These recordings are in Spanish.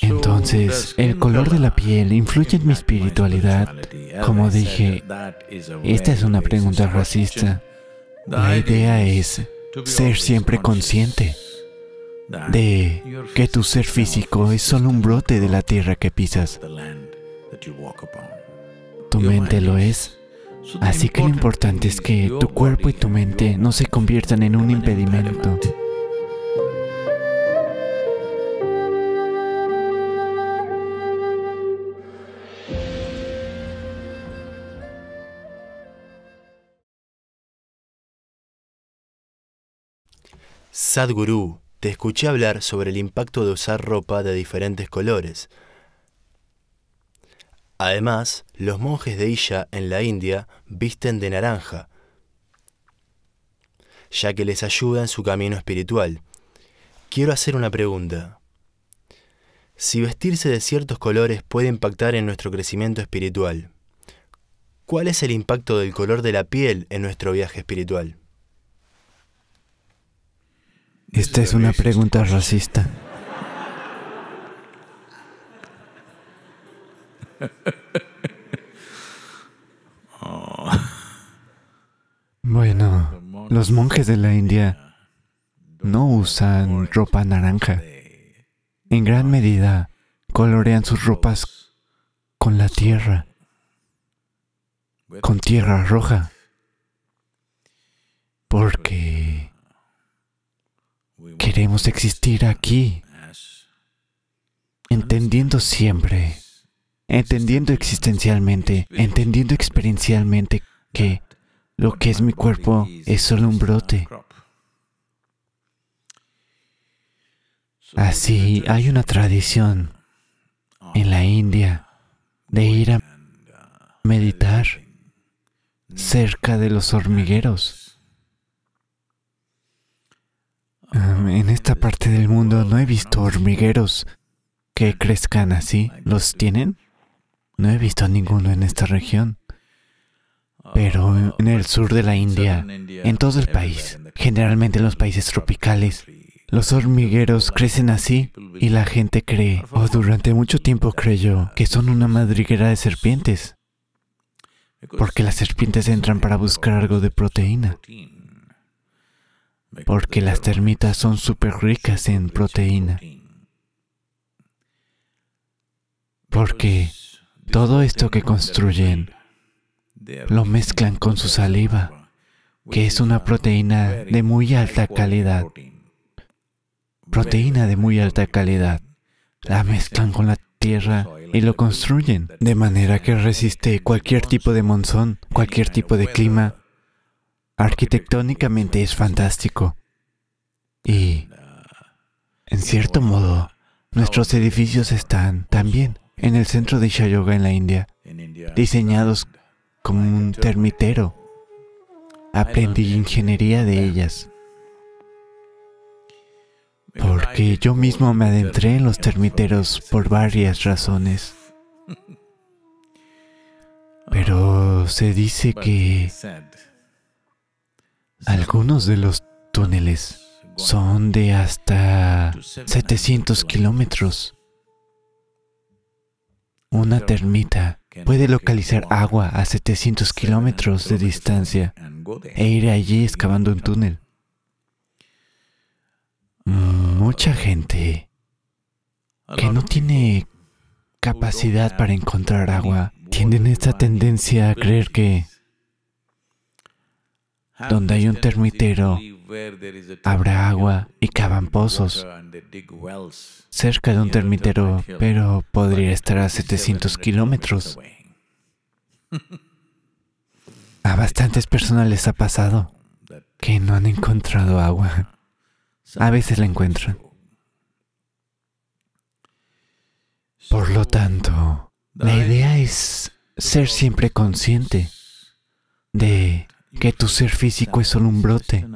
Entonces, el color de la piel influye en mi espiritualidad. Como dije, esta es una pregunta racista. La idea es ser siempre consciente de que tu ser físico es solo un brote de la tierra que pisas. Tu mente lo es. Así que lo importante es que tu cuerpo y tu mente no se conviertan en un impedimento. Sadhguru, te escuché hablar sobre el impacto de usar ropa de diferentes colores. Además, los monjes de Isha en la India visten de naranja, ya que les ayuda en su camino espiritual. Quiero hacer una pregunta. Si vestirse de ciertos colores puede impactar en nuestro crecimiento espiritual, ¿cuál es el impacto del color de la piel en nuestro viaje espiritual? Esta es una pregunta racista. Bueno, los monjes de la India no usan ropa naranja. En gran medida, colorean sus ropas con la tierra, con tierra roja, porque Queremos existir aquí, entendiendo siempre, entendiendo existencialmente, entendiendo experiencialmente que lo que es mi cuerpo es solo un brote. Así hay una tradición en la India de ir a uh, meditar cerca de los hormigueros En esta parte del mundo no he visto hormigueros que crezcan así. ¿Los tienen? No he visto ninguno en esta región. Pero en el sur de la India, en todo el país, generalmente en los países tropicales, los hormigueros crecen así y la gente cree, o durante mucho tiempo creyó, que son una madriguera de serpientes. Porque las serpientes entran para buscar algo de proteína porque las termitas son súper ricas en proteína. Porque todo esto que construyen lo mezclan con su saliva, que es una proteína de muy alta calidad. Proteína de muy alta calidad. La mezclan con la tierra y lo construyen de manera que resiste cualquier tipo de monzón, cualquier tipo de clima, Arquitectónicamente es fantástico. Y, en cierto modo, nuestros edificios están también en el centro de Shayoga en la India, diseñados como un termitero. Aprendí ingeniería de ellas. Porque yo mismo me adentré en los termiteros por varias razones. Pero se dice que algunos de los túneles son de hasta 700 kilómetros. Una termita puede localizar agua a 700 kilómetros de distancia e ir allí excavando un túnel. Mucha gente que no tiene capacidad para encontrar agua tienen esta tendencia a creer que donde hay un termitero, habrá agua y cavan pozos. Cerca de un termitero, pero podría estar a 700 kilómetros. A bastantes personas les ha pasado que no han encontrado agua. A veces la encuentran. Por lo tanto, la idea es ser siempre consciente de que tu ser físico es solo un brote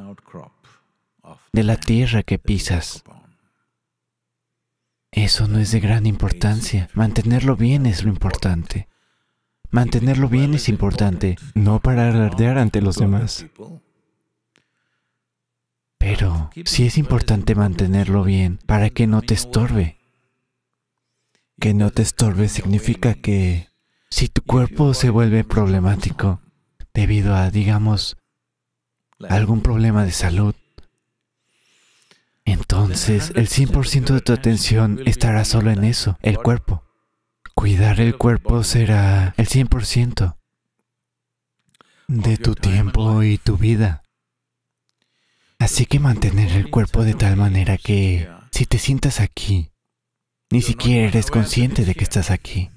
de la tierra que pisas. Eso no es de gran importancia. Mantenerlo bien es lo importante. Mantenerlo bien es importante, no para alardear ante los demás. Pero sí es importante mantenerlo bien para que no te estorbe. Que no te estorbe significa que si tu cuerpo se vuelve problemático, debido a, digamos, algún problema de salud, entonces el 100% de tu atención estará solo en eso, el cuerpo. Cuidar el cuerpo será el 100% de tu tiempo y tu vida. Así que mantener el cuerpo de tal manera que si te sientas aquí, ni siquiera eres consciente de que estás aquí.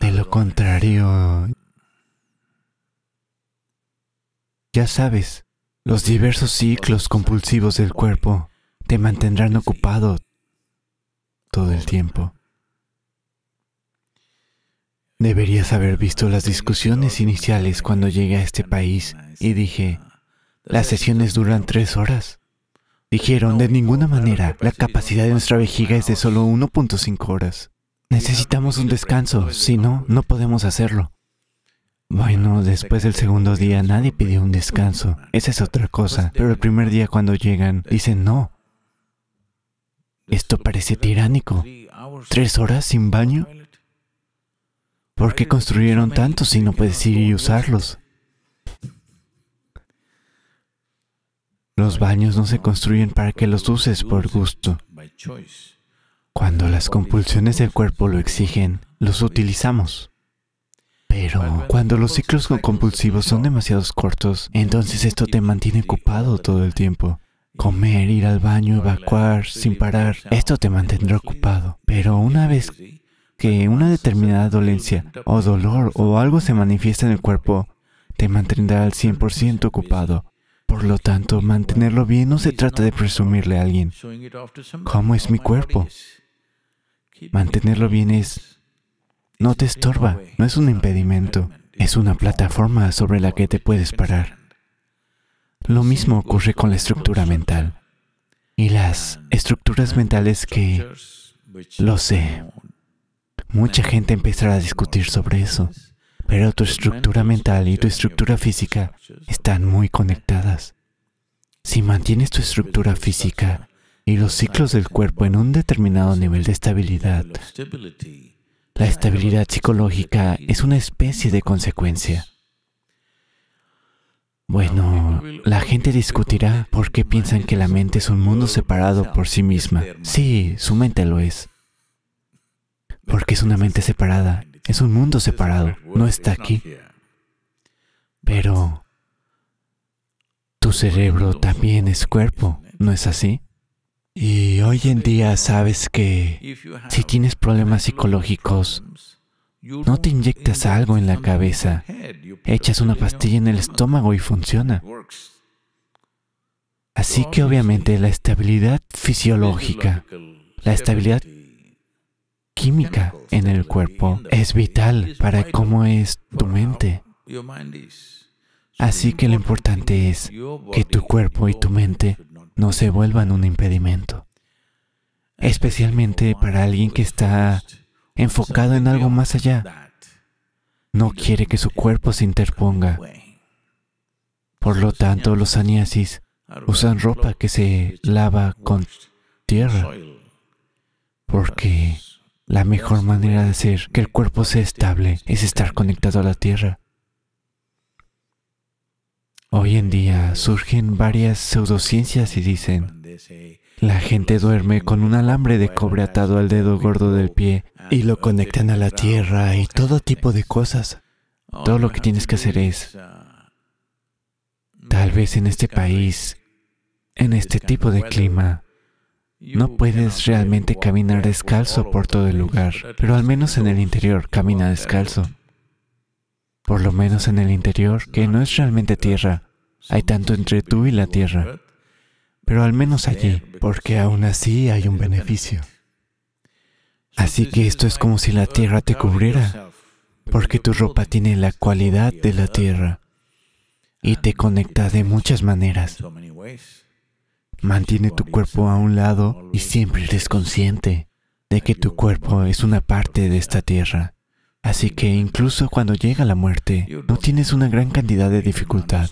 De lo contrario, ya sabes, los diversos ciclos compulsivos del cuerpo te mantendrán ocupado todo el tiempo. Deberías haber visto las discusiones iniciales cuando llegué a este país y dije, las sesiones duran tres horas. Dijeron, de ninguna manera, la capacidad de nuestra vejiga es de solo 1.5 horas. Necesitamos un descanso, si no, no podemos hacerlo. Bueno, después del segundo día nadie pidió un descanso, esa es otra cosa, pero el primer día cuando llegan dicen no. Esto parece tiránico. ¿Tres horas sin baño? ¿Por qué construyeron tanto si no puedes ir y usarlos? Los baños no se construyen para que los uses por gusto. Cuando las compulsiones del cuerpo lo exigen, los utilizamos. Pero cuando los ciclos compulsivos son demasiado cortos, entonces esto te mantiene ocupado todo el tiempo. Comer, ir al baño, evacuar sin parar, esto te mantendrá ocupado. Pero una vez que una determinada dolencia o dolor o algo se manifiesta en el cuerpo, te mantendrá al 100% ocupado. Por lo tanto, mantenerlo bien no se trata de presumirle a alguien cómo es mi cuerpo. Mantenerlo bien es, no te estorba, no es un impedimento, es una plataforma sobre la que te puedes parar. Lo mismo ocurre con la estructura mental y las estructuras mentales que, lo sé, mucha gente empezará a discutir sobre eso pero tu estructura mental y tu estructura física están muy conectadas. Si mantienes tu estructura física y los ciclos del cuerpo en un determinado nivel de estabilidad, la estabilidad psicológica es una especie de consecuencia. Bueno, la gente discutirá por qué piensan que la mente es un mundo separado por sí misma. Sí, su mente lo es. Porque es una mente separada es un mundo separado, no está aquí. Pero tu cerebro también es cuerpo, ¿no es así? Y hoy en día sabes que si tienes problemas psicológicos, no te inyectas algo en la cabeza, echas una pastilla en el estómago y funciona. Así que obviamente la estabilidad fisiológica, la estabilidad química en el cuerpo es vital para cómo es tu mente. Así que lo importante es que tu cuerpo y tu mente no se vuelvan un impedimento. Especialmente para alguien que está enfocado en algo más allá. No quiere que su cuerpo se interponga. Por lo tanto, los saniasis usan ropa que se lava con tierra. Porque la mejor manera de hacer que el cuerpo sea estable es estar conectado a la tierra. Hoy en día surgen varias pseudociencias y dicen, la gente duerme con un alambre de cobre atado al dedo gordo del pie y lo conectan a la tierra y todo tipo de cosas. Todo lo que tienes que hacer es, tal vez en este país, en este tipo de clima, no puedes realmente caminar descalzo por todo el lugar, pero al menos en el interior camina descalzo. Por lo menos en el interior, que no es realmente tierra. Hay tanto entre tú y la tierra. Pero al menos allí, porque aún así hay un beneficio. Así que esto es como si la tierra te cubriera, porque tu ropa tiene la cualidad de la tierra y te conecta de muchas maneras. Mantiene tu cuerpo a un lado y siempre eres consciente de que tu cuerpo es una parte de esta tierra. Así que incluso cuando llega la muerte, no tienes una gran cantidad de dificultad,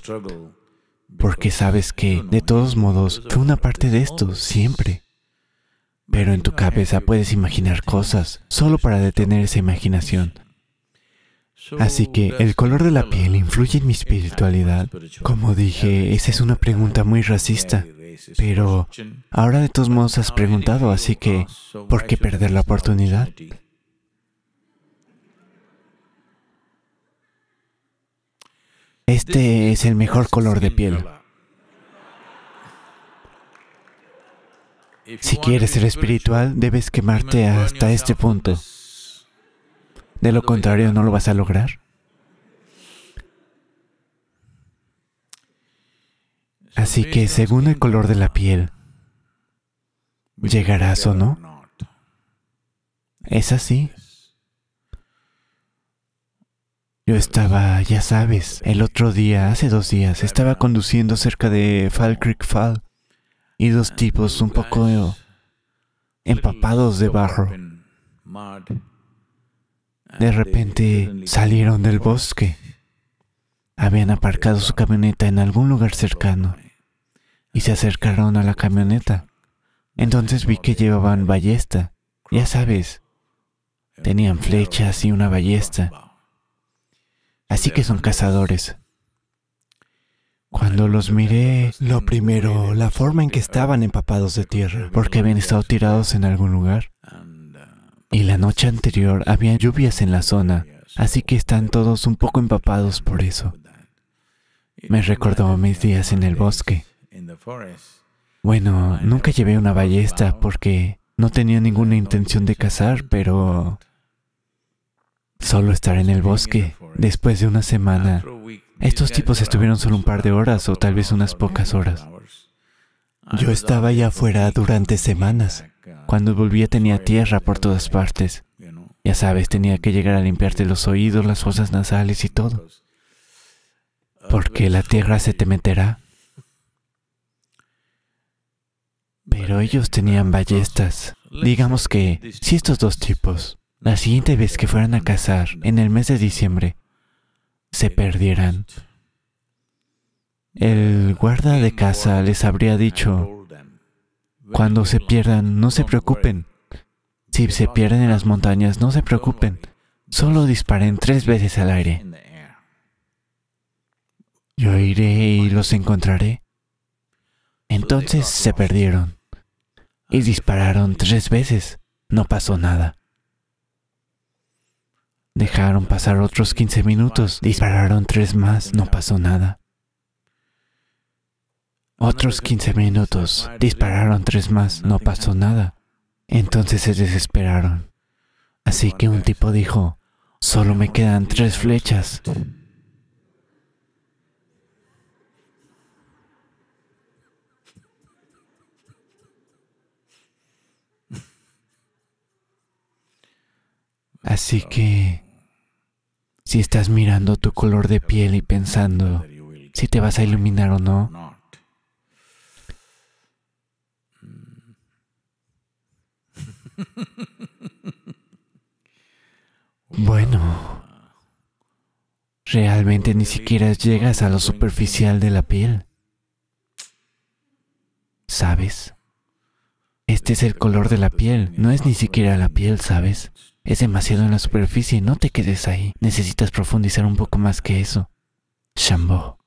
porque sabes que, de todos modos, fue una parte de esto siempre. Pero en tu cabeza puedes imaginar cosas solo para detener esa imaginación. Así que el color de la piel influye en mi espiritualidad. Como dije, esa es una pregunta muy racista. Pero ahora de todos modos has preguntado, así que ¿por qué perder la oportunidad? Este, este es el mejor color de piel. Si quieres ser espiritual, debes quemarte hasta este punto. De lo contrario, no lo vas a lograr. Así que según el color de la piel, llegarás o no. Es así. Yo estaba, ya sabes, el otro día, hace dos días, estaba conduciendo cerca de Fall Creek Fall y dos tipos un poco empapados de barro. De repente salieron del bosque habían aparcado su camioneta en algún lugar cercano y se acercaron a la camioneta. Entonces vi que llevaban ballesta, ya sabes, tenían flechas y una ballesta. Así que son cazadores. Cuando los miré, lo primero, la forma en que estaban empapados de tierra, porque habían estado tirados en algún lugar. Y la noche anterior había lluvias en la zona, así que están todos un poco empapados por eso. Me recordó mis días en el bosque. Bueno, nunca llevé una ballesta porque no tenía ninguna intención de cazar, pero solo estar en el bosque después de una semana. Estos tipos estuvieron solo un par de horas o tal vez unas pocas horas. Yo estaba allá afuera durante semanas. Cuando volvía tenía tierra por todas partes. Ya sabes, tenía que llegar a limpiarte los oídos, las fosas nasales y todo porque la tierra se te meterá. Pero ellos tenían ballestas. Digamos que, si estos dos tipos, la siguiente vez que fueran a cazar, en el mes de diciembre, se perdieran, el guarda de casa les habría dicho, cuando se pierdan, no se preocupen. Si se pierden en las montañas, no se preocupen. Solo disparen tres veces al aire. Yo iré y los encontraré. Entonces se perdieron y dispararon tres veces. No pasó nada. Dejaron pasar otros 15 minutos, dispararon tres más, no pasó nada. Otros 15 minutos, dispararon tres más, no pasó nada. Entonces se desesperaron. Así que un tipo dijo, solo me quedan tres flechas. Así que, si estás mirando tu color de piel y pensando si te vas a iluminar o no, bueno, realmente ni siquiera llegas a lo superficial de la piel. ¿Sabes? Este es el color de la piel, no es ni siquiera la piel, ¿sabes? Es demasiado en la superficie, no te quedes ahí. Necesitas profundizar un poco más que eso. Shambó.